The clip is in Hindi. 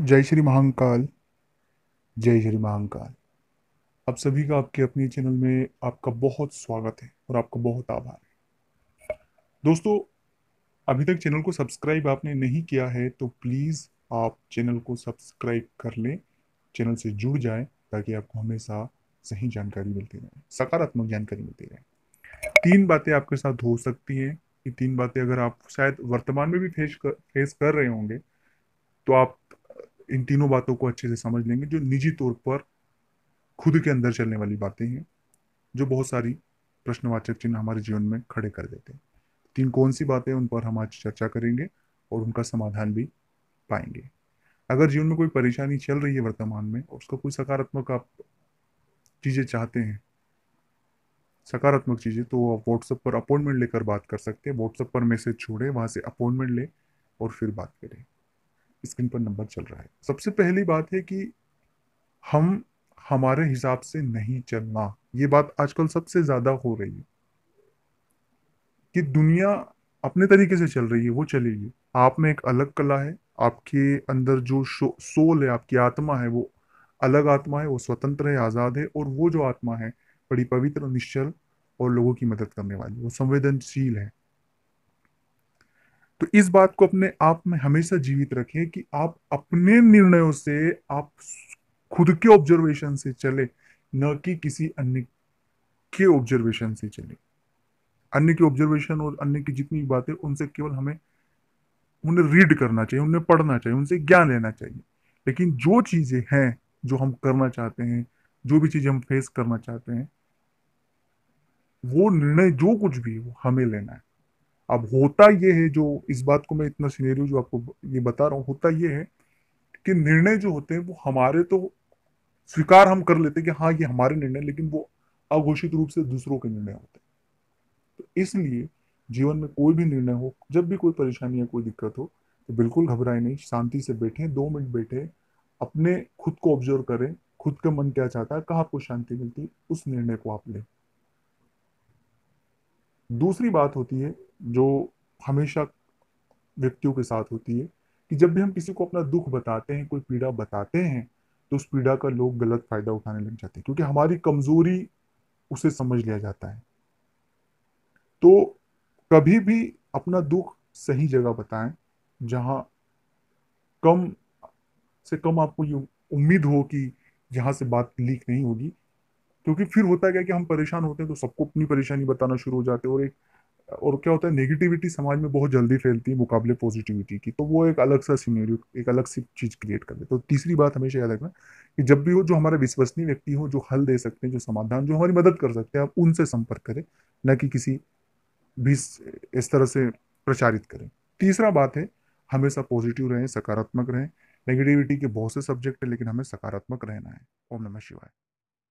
जय श्री महाकाल जय श्री महाकाल आप सभी का आपके अपने चैनल में आपका बहुत स्वागत है और आपका बहुत आभार है दोस्तों अभी तक चैनल को सब्सक्राइब आपने नहीं किया है तो प्लीज़ आप चैनल को सब्सक्राइब कर लें चैनल से जुड़ जाए ताकि आपको हमेशा सही जानकारी मिलती रहे सकारात्मक जानकारी मिलती रहे तीन बातें आपके साथ हो सकती हैं ये तीन बातें अगर आप शायद वर्तमान में भी फेस कर फेस कर रहे होंगे तो आप इन तीनों बातों को अच्छे से समझ लेंगे जो निजी तौर पर खुद के अंदर चलने वाली बातें हैं जो बहुत सारी प्रश्नवाचक चिन्ह हमारे जीवन में खड़े कर देते हैं तीन कौन सी बातें उन पर हम आज चर्चा करेंगे और उनका समाधान भी पाएंगे अगर जीवन में कोई परेशानी चल रही है वर्तमान में और उसका कोई सकारात्मक आप चीज़ें चाहते हैं सकारात्मक चीज़ें तो आप व्हाट्सएप पर अपॉइंटमेंट लेकर बात कर सकते हैं व्हाट्सएप पर मैसेज छोड़े वहां से अपॉइंटमेंट लें और फिर बात करें स्क्रीन पर नंबर चल रहा है सबसे पहली बात है कि हम हमारे हिसाब से नहीं चलना ये बात आजकल सबसे ज़्यादा हो रही है कि दुनिया अपने तरीके से चल रही है वो चलेगी आप में एक अलग कला है आपके अंदर जो सोल है आपकी आत्मा है वो अलग आत्मा है वो स्वतंत्र है आज़ाद है और वो जो आत्मा है बड़ी पवित्र निश्चल और लोगों की मदद करने वाली वो संवेदनशील है तो इस बात को अपने आप में हमेशा जीवित रखें कि आप अपने निर्णयों से आप खुद के ऑब्जर्वेशन से चले न कि किसी अन्य के ऑब्जर्वेशन से चले अन्य के ऑब्जर्वेशन और अन्य की जितनी बातें उनसे केवल हमें उन्हें रीड करना चाहिए उन्हें पढ़ना चाहिए उनसे ज्ञान लेना चाहिए लेकिन जो चीज़ें हैं जो हम करना चाहते हैं जो भी चीज़ें हम फेस करना चाहते हैं वो निर्णय जो कुछ भी हो हमें लेना है अब होता ये है जो इस बात को मैं इतना सीनेरियो जो आपको ये बता रहा हूँ होता ये है कि निर्णय जो होते हैं वो हमारे तो स्वीकार हम कर लेते हैं कि हाँ ये हमारे निर्णय लेकिन वो अघोषित रूप से दूसरों के निर्णय होते हैं तो इसलिए जीवन में कोई भी निर्णय हो जब भी कोई परेशानी या कोई दिक्कत हो तो बिल्कुल घबराए नहीं शांति से बैठे दो मिनट बैठे अपने खुद को ऑब्जर्व करें खुद का मन क्या चाहता है कहा आपको शांति मिलती है उस निर्णय को आप लें दूसरी बात होती है जो हमेशा व्यक्तियों के साथ होती है कि जब भी हम किसी को अपना दुख बताते हैं कोई पीड़ा बताते हैं तो उस पीड़ा का लोग गलत फायदा उठाने लग जाते हैं क्योंकि हमारी कमजोरी उसे समझ लिया जाता है तो कभी भी अपना दुख सही जगह बताएं जहां कम से कम आपको ये उम्मीद हो कि जहां से बात लीक नहीं होगी क्योंकि फिर होता है क्या कि हम परेशान होते हैं तो सबको अपनी परेशानी बताना शुरू हो जाते हैं और एक और क्या होता है नेगेटिविटी समाज में बहुत जल्दी फैलती है मुकाबले पॉजिटिविटी की तो वो एक अलग सा सीनेरियो एक अलग सी चीज़ क्रिएट कर दे तो तीसरी बात हमेशा याद रखना कि जब भी वो जो हमारे विश्वसनीय व्यक्ति हो जो हल दे सकते हैं जो समाधान जो हमारी मदद कर सकते हैं आप उनसे संपर्क करें न कि किसी भी इस तरह से प्रचारित करें तीसरा बात है हमेशा पॉजिटिव रहें सकारात्मक रहें नेगेटिविटी के बहुत से सब्जेक्ट हैं लेकिन हमें सकारात्मक रहना है ओम नमः शिवाय